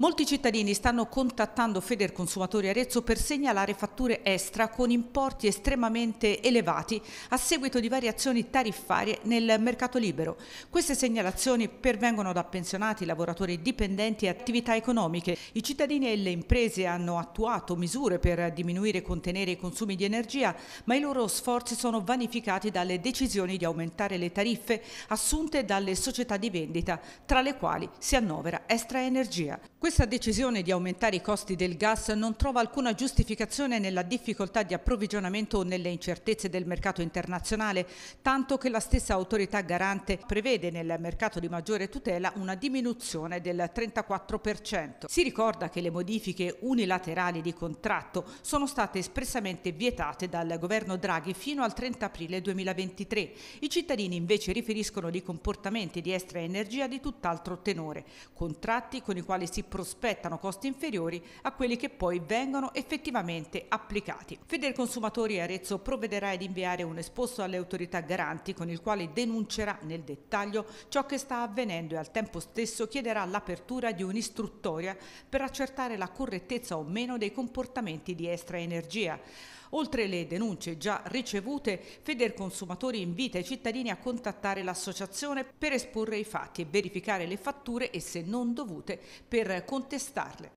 Molti cittadini stanno contattando Feder Consumatori Arezzo per segnalare fatture extra con importi estremamente elevati a seguito di variazioni tariffarie nel mercato libero. Queste segnalazioni pervengono da pensionati, lavoratori dipendenti e attività economiche. I cittadini e le imprese hanno attuato misure per diminuire e contenere i consumi di energia, ma i loro sforzi sono vanificati dalle decisioni di aumentare le tariffe assunte dalle società di vendita, tra le quali si annovera Extra Energia. Questa decisione di aumentare i costi del gas non trova alcuna giustificazione nella difficoltà di approvvigionamento o nelle incertezze del mercato internazionale, tanto che la stessa autorità garante prevede nel mercato di maggiore tutela una diminuzione del 34%. Si ricorda che le modifiche unilaterali di contratto sono state espressamente vietate dal governo Draghi fino al 30 aprile 2023. I cittadini invece riferiscono di comportamenti di Estra Energia di tutt'altro tenore, contratti con i quali si prosegue prospettano costi inferiori a quelli che poi vengono effettivamente applicati. Feder Consumatori Arezzo provvederà ad inviare un esposto alle autorità garanti con il quale denuncerà nel dettaglio ciò che sta avvenendo e al tempo stesso chiederà l'apertura di un'istruttoria per accertare la correttezza o meno dei comportamenti di Estra Energia. Oltre le denunce già ricevute, Feder Consumatori invita i cittadini a contattare l'associazione per esporre i fatti e verificare le fatture, e se non dovute, per contestarle.